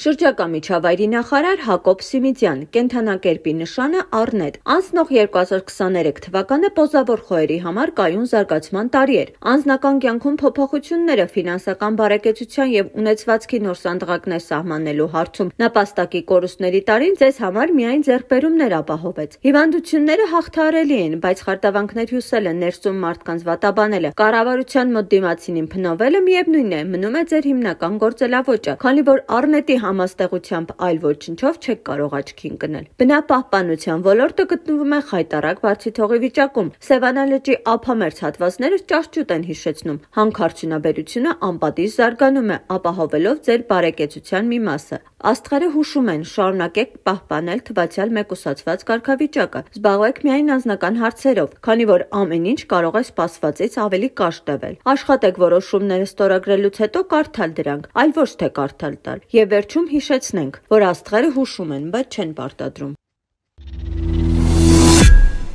Շրջակա միջավայրի նախարար Հակոբ Սիմիդյան կենթանակերպի նշանը առնետ։ Անցնող 2023 թվականը Պոզավոր խոհերի համար կայուն զարգացման տարի էր։ Անձնական կյանքում փոփոխությունները ֆինանսական բարեկեցության եւ ունեցվածքի նոր սանդղակներ սահմանելու հարցում նապաստակի կորուստների տարին ձեզ համար միայն ձեռբերումներ ապահովեց։ Հիվանդությունները հաղթարելի են, բայց խարտավանքներ հյուսելը ներսում մարդկանց վատաբանելը, կառավարության մոտ դիմացինին փնովելը միևնույնն է, մնում է ձեր հիմնական գործելավոճը, քանի որ առնետի համաստեղությամբ, այլ ոչնչով չեք կարող աչքին կնել։ Բնապահպանության ոլորտը գտնվում է խայտարակ բացի թողի վիճակում։ Սևանա լճի ափամերձ հատվածները ճահճուտ են հիշեցնում։ Հանքարդյունաբերությունը անպատիժ զարգանում է, ապահովելով ձեր բարեկեցության մի մասը։ Աստղերը հուշում են՝ շարունակեք պահպանել թվացյալ մեկուսացված կարգավիճակը, զբաղվեք միայն անձնական հարցերով, քանի որ ամեն ինչ կարող է սպասվածից ավելի կարճ տևել։ Աշխատեք որոշումները ստորագրելուց հետո կարդալ դրանք, այլ ոչ թե կարդալ տալ։ Եվ վերջում հիշեցնենք, որ աստղերը հուշում են, բայց չեն պարտադրում։